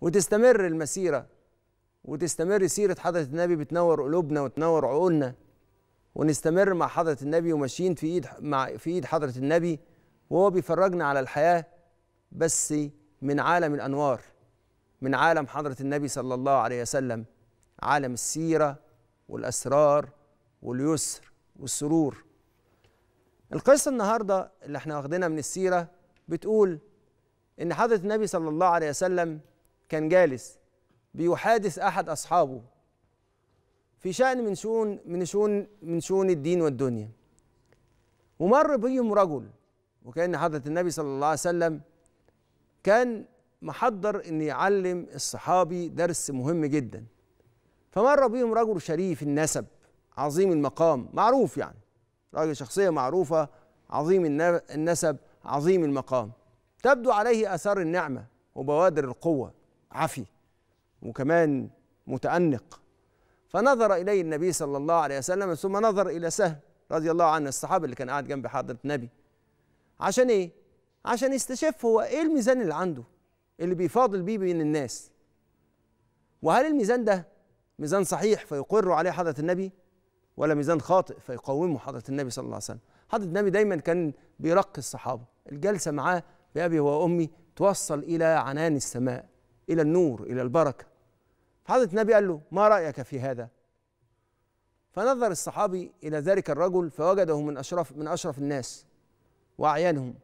وتستمر المسيرة وتستمر سيرة حضرة النبي بتنور قلوبنا وتنور عقولنا ونستمر مع حضرة النبي وماشيين في ايد مع في ايد حضرة النبي وهو بيفرجنا على الحياة بس من عالم الأنوار من عالم حضرة النبي صلى الله عليه وسلم عالم السيرة والأسرار واليسر والسرور القصة النهاردة اللي احنا واخدينها من السيرة بتقول إن حضرة النبي صلى الله عليه وسلم كان جالس بيحادث احد اصحابه في شان من شؤون من شؤون من شؤون الدين والدنيا ومر بهم رجل وكان حضره النبي صلى الله عليه وسلم كان محضر ان يعلم الصحابي درس مهم جدا فمر بهم رجل شريف النسب عظيم المقام معروف يعني راجل شخصيه معروفه عظيم النسب عظيم المقام تبدو عليه اثار النعمه وبوادر القوه عفي وكمان متأنق فنظر إليه النبي صلى الله عليه وسلم ثم نظر إلى سهل رضي الله عنه الصحابي اللي كان قاعد جنب حضرة النبي عشان إيه؟ عشان يستشف هو إيه الميزان اللي عنده اللي بيفاضل بيه بين الناس وهل الميزان ده ميزان صحيح فيقر عليه حضرة النبي ولا ميزان خاطئ فيقومه حضرة النبي صلى الله عليه وسلم حضرة النبي دايما كان بيرقي الصحابة الجلسة معاه بأبي وأمي توصل إلى عنان السماء الى النور الى البركه فحضره النبي قال له ما رايك في هذا فنظر الصحابي الى ذلك الرجل فوجده من اشرف من اشرف الناس واعيانهم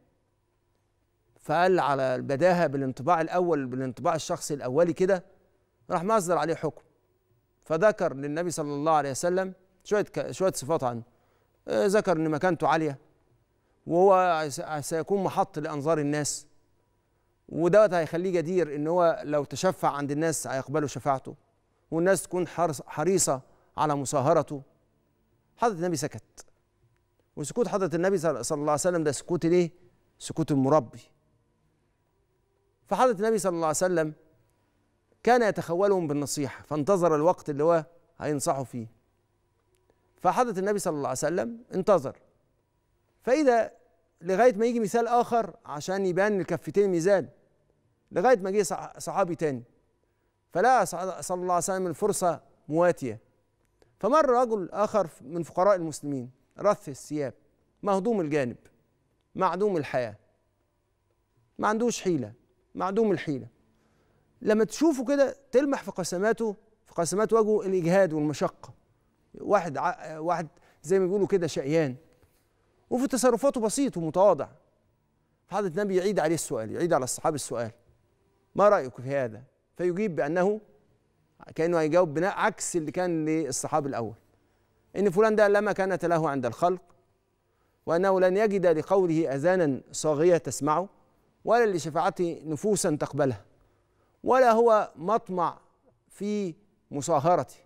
فقال على البداهه بالانطباع الاول بالانطباع الشخصي الاولي كده راح مصدر عليه حكم فذكر للنبي صلى الله عليه وسلم شويه شويه صفات عنه آه، ذكر ان مكانته عاليه وهو سيكون محط لانظار الناس ودوت هيخليه جدير ان هو لو تشفع عند الناس هيقبلوا شفاعته والناس تكون حريصه على مصاهرته حضره النبي سكت وسكوت حضره النبي صلى الله عليه وسلم ده سكوت ليه سكوت المربي فحضره النبي صلى الله عليه وسلم كان يتخولهم بالنصيحه فانتظر الوقت اللي هو هينصحوا فيه فحضره النبي صلى الله عليه وسلم انتظر فاذا لغايه ما يجي مثال اخر عشان يبان الكفتين ميزان لغايه ما جه صحابي تاني فلا صلى الله عليه وسلم الفرصه مواتيه فمر رجل اخر من فقراء المسلمين رث الثياب مهضوم الجانب معدوم الحياه ما عندوش حيله معدوم الحيله لما تشوفه كده تلمح في قسماته في قسمات وجهه الاجهاد والمشقه واحد واحد زي ما بيقولوا كده شقيان وفي تصرفاته بسيط ومتواضع فحضرة النبي يعيد عليه السؤال يعيد على الصحابة السؤال ما رأيك في هذا فيجيب بأنه كأنه هيجاوب بناء عكس اللي كان للصحابي الأول إن فلان ده لما كانت له عند الخلق وأنه لن يجد لقوله أذانا صاغية تسمعه ولا لشفاعته نفوسا تقبلها ولا هو مطمع في مصاهرته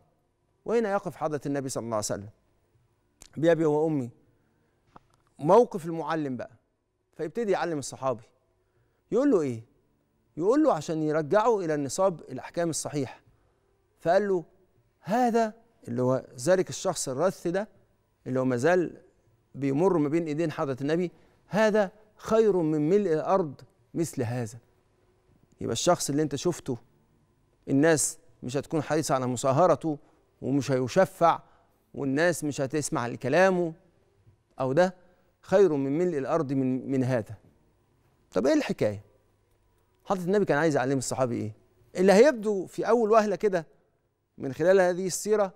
وهنا يقف حضرة النبي صلى الله عليه وسلم بأبي وأمي موقف المعلم بقى فيبتدي يعلم الصحابي يقول له ايه يقول له عشان يرجعه الى النصاب الاحكام الصحيحه فقال له هذا اللي هو ذلك الشخص الرث ده اللي هو مازال بيمر ما بين ايدين حضره النبي هذا خير من ملء الارض مثل هذا يبقى الشخص اللي انت شفته الناس مش هتكون حريصه على مصاهرته ومش هيشفع والناس مش هتسمع لكلامه او ده خير من ملء الارض من من هذا طب ايه الحكايه حضرة النبي كان عايز يعلم الصحابي ايه اللي هيبدو في اول وهله كده من خلال هذه السيره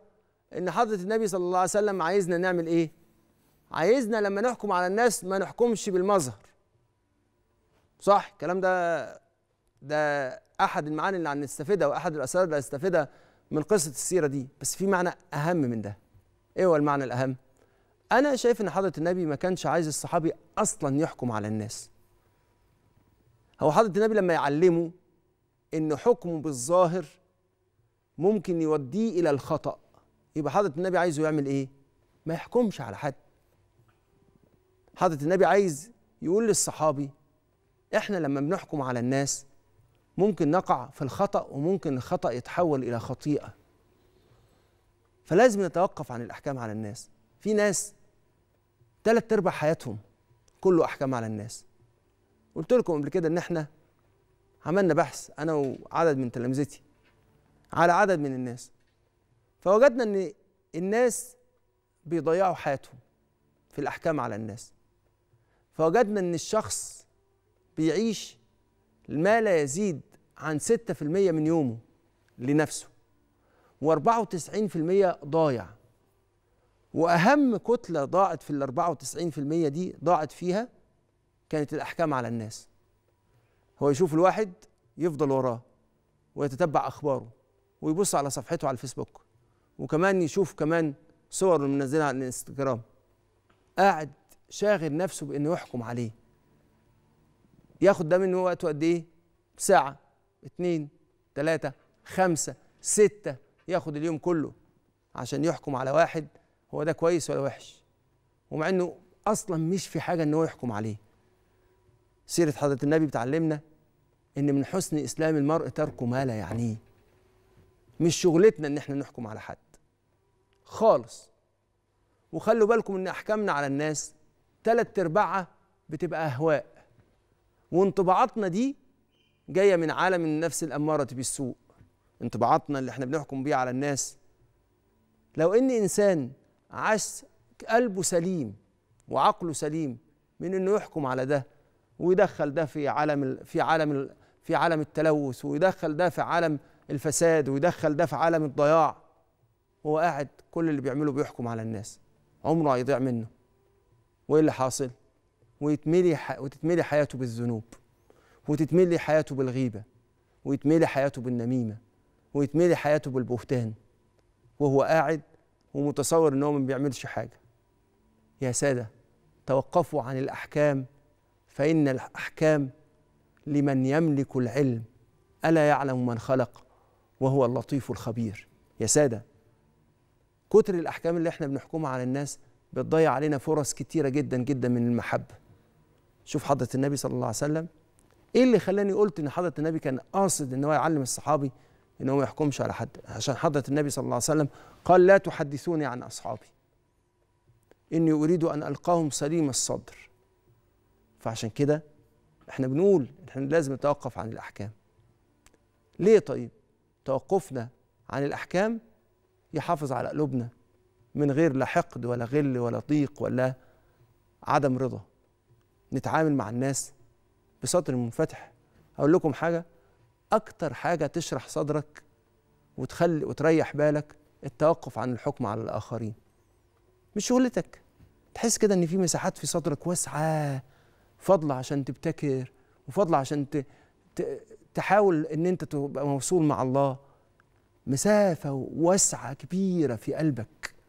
ان حضره النبي صلى الله عليه وسلم عايزنا نعمل ايه عايزنا لما نحكم على الناس ما نحكمش بالمظهر صح الكلام ده ده احد المعاني اللي هنستفيدها واحد الاسرار اللي هنستفيدها من قصه السيره دي بس في معنى اهم من ده ايه هو المعنى الاهم انا شايف ان حضره النبي ما كانش عايز الصحابي اصلا يحكم على الناس هو حضره النبي لما يعلمه ان حكمه بالظاهر ممكن يوديه الى الخطا يبقى حضره النبي عايزه يعمل ايه ما يحكمش على حد حضره النبي عايز يقول للصحابي احنا لما بنحكم على الناس ممكن نقع في الخطا وممكن الخطا يتحول الى خطيئه فلازم نتوقف عن الاحكام على الناس في ناس ثلاث ارباع حياتهم كله احكام على الناس قلت لكم قبل كده ان احنا عملنا بحث انا وعدد من تلامذتي على عدد من الناس فوجدنا ان الناس بيضيعوا حياتهم في الاحكام على الناس فوجدنا ان الشخص بيعيش ما لا يزيد عن 6% من يومه لنفسه و94% ضايع واهم كتله ضاعت في ال 94% دي ضاعت فيها كانت الاحكام على الناس هو يشوف الواحد يفضل وراه ويتتبع اخباره ويبص على صفحته على الفيسبوك وكمان يشوف كمان صور منزلها على الانستجرام قاعد شاغل نفسه بانه يحكم عليه ياخد ده منه وقت قد ايه ساعه اتنين تلاته خمسه سته ياخد اليوم كله عشان يحكم على واحد هو ده كويس ولا وحش ومع انه اصلا مش في حاجه ان هو يحكم عليه سيره حضره النبي بتعلمنا ان من حسن اسلام المرء تركه ما لا يعنيه مش شغلتنا ان احنا نحكم على حد خالص وخلوا بالكم ان احكامنا على الناس ثلاث ارباعها بتبقى اهواء وانطباعاتنا دي جايه من عالم النفس الاماره بالسوء انطباعاتنا اللي احنا بنحكم بيها على الناس لو ان انسان عاش قلبه سليم وعقله سليم من انه يحكم على ده ويدخل ده في عالم في عالم في عالم التلوث ويدخل ده في عالم الفساد ويدخل ده في عالم الضياع هو قاعد كل اللي بيعمله بيحكم على الناس عمره هيضيع منه وايه اللي حاصل ويتملي ح... وتتملي حياته بالذنوب وتتملي حياته بالغيبه ويتملي حياته بالنميمه ويتملي حياته بالبهتان وهو قاعد ومتصور ان هو ما بيعملش حاجه يا ساده توقفوا عن الاحكام فان الاحكام لمن يملك العلم الا يعلم من خلق وهو اللطيف الخبير يا ساده كتر الاحكام اللي احنا بنحكمها على الناس بتضيع علينا فرص كتيره جدا جدا من المحبه شوف حضره النبي صلى الله عليه وسلم ايه اللي خلاني قلت ان حضره النبي كان قاصد ان هو يعلم الصحابي ان هو ما يحكمش على حد عشان حضره النبي صلى الله عليه وسلم قال لا تحدثوني عن اصحابي اني اريد ان القاهم سليم الصدر فعشان كده احنا بنقول احنا لازم نتوقف عن الاحكام ليه طيب توقفنا عن الاحكام يحافظ على قلوبنا من غير لا حقد ولا غل ولا ضيق ولا عدم رضا نتعامل مع الناس بسطر منفتح اقول لكم حاجه اكتر حاجه تشرح صدرك وتخلي وتريح بالك التوقف عن الحكم على الاخرين مش شغلتك تحس كده ان في مساحات في صدرك واسعه فضل عشان تبتكر وفضل عشان ت... ت... تحاول ان انت تبقى موصول مع الله مسافه واسعه كبيره في قلبك